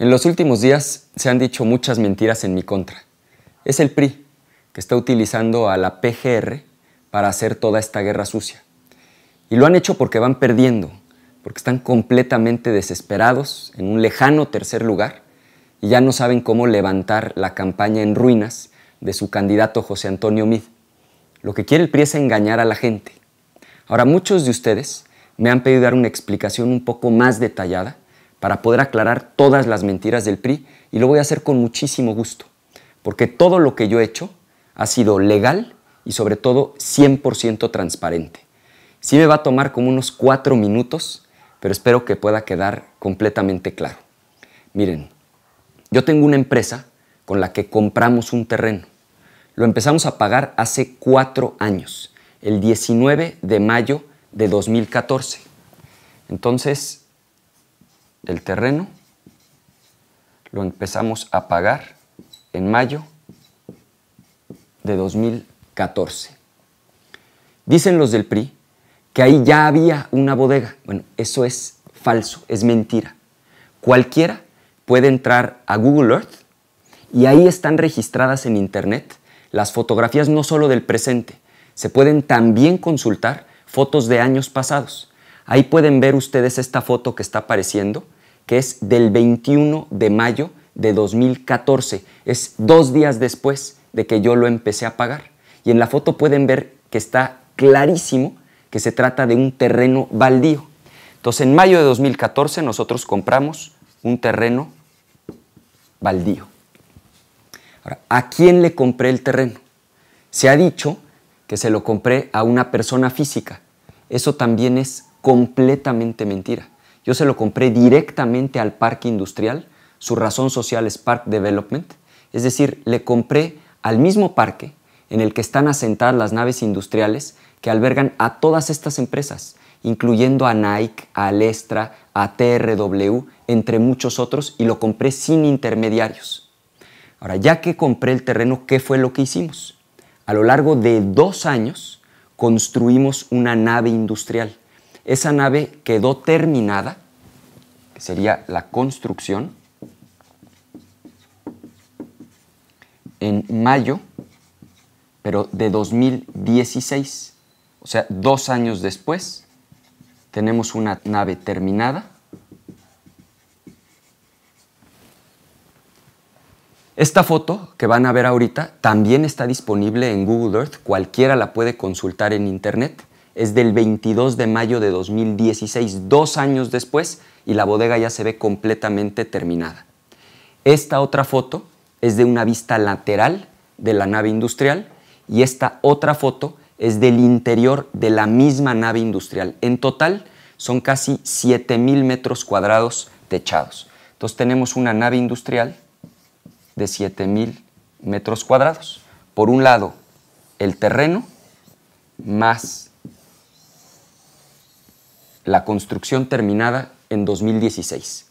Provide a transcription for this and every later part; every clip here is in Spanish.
En los últimos días se han dicho muchas mentiras en mi contra. Es el PRI que está utilizando a la PGR para hacer toda esta guerra sucia. Y lo han hecho porque van perdiendo, porque están completamente desesperados en un lejano tercer lugar y ya no saben cómo levantar la campaña en ruinas de su candidato José Antonio Mid. Lo que quiere el PRI es engañar a la gente. Ahora, muchos de ustedes me han pedido dar una explicación un poco más detallada para poder aclarar todas las mentiras del PRI y lo voy a hacer con muchísimo gusto, porque todo lo que yo he hecho ha sido legal y sobre todo 100% transparente. Sí me va a tomar como unos cuatro minutos, pero espero que pueda quedar completamente claro. Miren, yo tengo una empresa con la que compramos un terreno. Lo empezamos a pagar hace cuatro años, el 19 de mayo de 2014. Entonces, el terreno, lo empezamos a pagar en mayo de 2014. Dicen los del PRI que ahí ya había una bodega. Bueno, eso es falso, es mentira. Cualquiera puede entrar a Google Earth y ahí están registradas en Internet las fotografías no solo del presente, se pueden también consultar fotos de años pasados. Ahí pueden ver ustedes esta foto que está apareciendo, que es del 21 de mayo de 2014. Es dos días después de que yo lo empecé a pagar. Y en la foto pueden ver que está clarísimo que se trata de un terreno baldío. Entonces, en mayo de 2014 nosotros compramos un terreno baldío. Ahora, ¿a quién le compré el terreno? Se ha dicho que se lo compré a una persona física. Eso también es completamente mentira. Yo se lo compré directamente al parque industrial, su razón social es Park Development, es decir, le compré al mismo parque en el que están asentadas las naves industriales que albergan a todas estas empresas, incluyendo a Nike, a Alestra, a TRW, entre muchos otros, y lo compré sin intermediarios. Ahora, ya que compré el terreno, ¿qué fue lo que hicimos? A lo largo de dos años construimos una nave industrial esa nave quedó terminada, que sería la construcción, en mayo, pero de 2016. O sea, dos años después, tenemos una nave terminada. Esta foto que van a ver ahorita también está disponible en Google Earth, cualquiera la puede consultar en Internet es del 22 de mayo de 2016, dos años después, y la bodega ya se ve completamente terminada. Esta otra foto es de una vista lateral de la nave industrial y esta otra foto es del interior de la misma nave industrial. En total son casi 7.000 metros cuadrados techados. Entonces tenemos una nave industrial de 7.000 metros cuadrados. Por un lado, el terreno más la construcción terminada en 2016.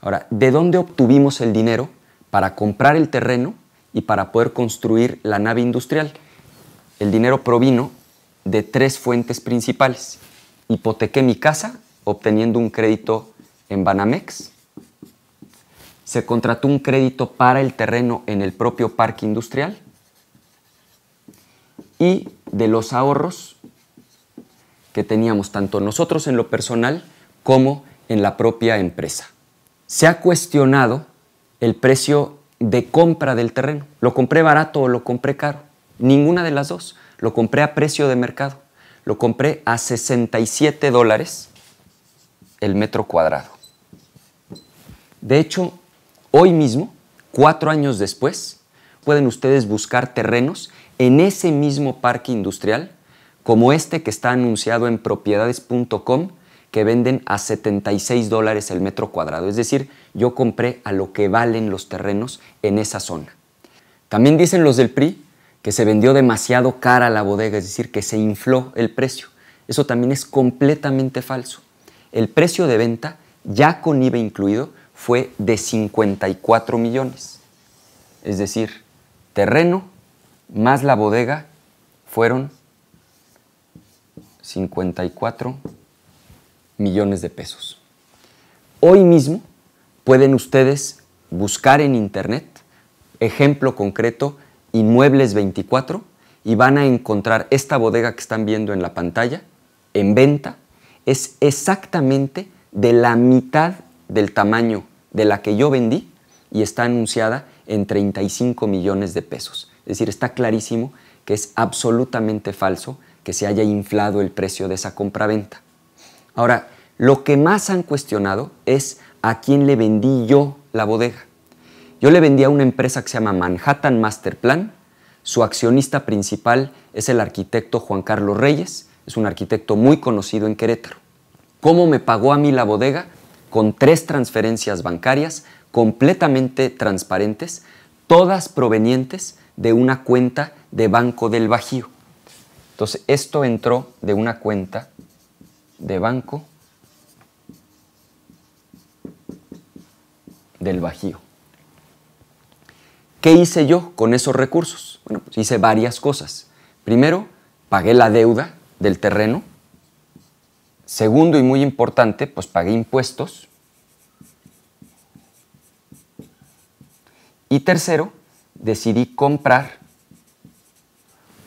Ahora, ¿de dónde obtuvimos el dinero para comprar el terreno y para poder construir la nave industrial? El dinero provino de tres fuentes principales. Hipotequé mi casa obteniendo un crédito en Banamex. Se contrató un crédito para el terreno en el propio parque industrial. Y de los ahorros que teníamos tanto nosotros en lo personal como en la propia empresa. Se ha cuestionado el precio de compra del terreno. ¿Lo compré barato o lo compré caro? Ninguna de las dos. Lo compré a precio de mercado. Lo compré a 67 dólares el metro cuadrado. De hecho, hoy mismo, cuatro años después, pueden ustedes buscar terrenos en ese mismo parque industrial como este que está anunciado en propiedades.com que venden a 76 dólares el metro cuadrado. Es decir, yo compré a lo que valen los terrenos en esa zona. También dicen los del PRI que se vendió demasiado cara la bodega, es decir, que se infló el precio. Eso también es completamente falso. El precio de venta, ya con IVA incluido, fue de 54 millones. Es decir, terreno más la bodega fueron 54 millones de pesos. Hoy mismo pueden ustedes buscar en internet, ejemplo concreto, Inmuebles 24, y van a encontrar esta bodega que están viendo en la pantalla, en venta, es exactamente de la mitad del tamaño de la que yo vendí y está anunciada en 35 millones de pesos. Es decir, está clarísimo que es absolutamente falso se haya inflado el precio de esa compraventa. Ahora, lo que más han cuestionado es a quién le vendí yo la bodega. Yo le vendí a una empresa que se llama Manhattan Master Plan. Su accionista principal es el arquitecto Juan Carlos Reyes, es un arquitecto muy conocido en Querétaro. ¿Cómo me pagó a mí la bodega? Con tres transferencias bancarias completamente transparentes, todas provenientes de una cuenta de Banco del Bajío. Entonces, esto entró de una cuenta de banco del Bajío. ¿Qué hice yo con esos recursos? Bueno, pues hice varias cosas. Primero, pagué la deuda del terreno. Segundo y muy importante, pues pagué impuestos. Y tercero, decidí comprar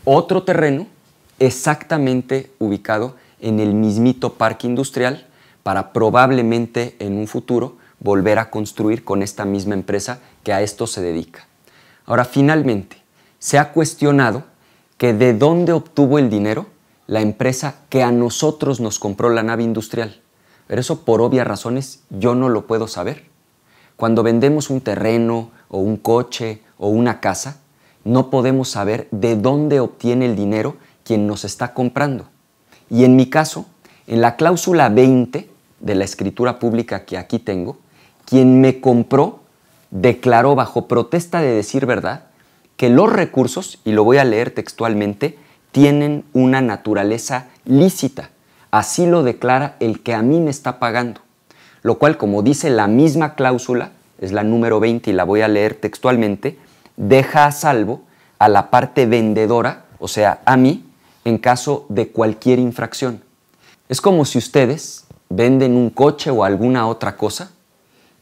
otro terreno exactamente ubicado en el mismito parque industrial para probablemente en un futuro volver a construir con esta misma empresa que a esto se dedica. Ahora, finalmente, se ha cuestionado que de dónde obtuvo el dinero la empresa que a nosotros nos compró la nave industrial. Pero eso por obvias razones yo no lo puedo saber. Cuando vendemos un terreno o un coche o una casa, no podemos saber de dónde obtiene el dinero quien nos está comprando. Y en mi caso, en la cláusula 20 de la escritura pública que aquí tengo, quien me compró declaró bajo protesta de decir verdad que los recursos, y lo voy a leer textualmente, tienen una naturaleza lícita. Así lo declara el que a mí me está pagando. Lo cual, como dice la misma cláusula, es la número 20 y la voy a leer textualmente, deja a salvo a la parte vendedora, o sea, a mí, en caso de cualquier infracción. Es como si ustedes venden un coche o alguna otra cosa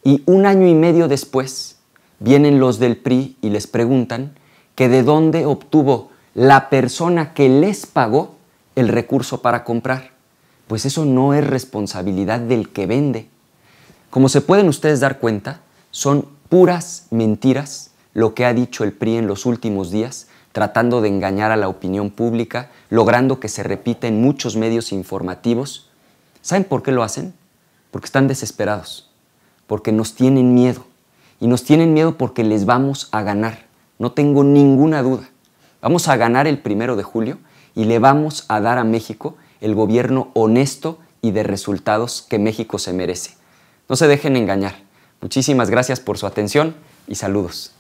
y un año y medio después vienen los del PRI y les preguntan que de dónde obtuvo la persona que les pagó el recurso para comprar. Pues eso no es responsabilidad del que vende. Como se pueden ustedes dar cuenta, son puras mentiras lo que ha dicho el PRI en los últimos días tratando de engañar a la opinión pública, logrando que se repita en muchos medios informativos. ¿Saben por qué lo hacen? Porque están desesperados, porque nos tienen miedo. Y nos tienen miedo porque les vamos a ganar. No tengo ninguna duda. Vamos a ganar el primero de julio y le vamos a dar a México el gobierno honesto y de resultados que México se merece. No se dejen engañar. Muchísimas gracias por su atención y saludos.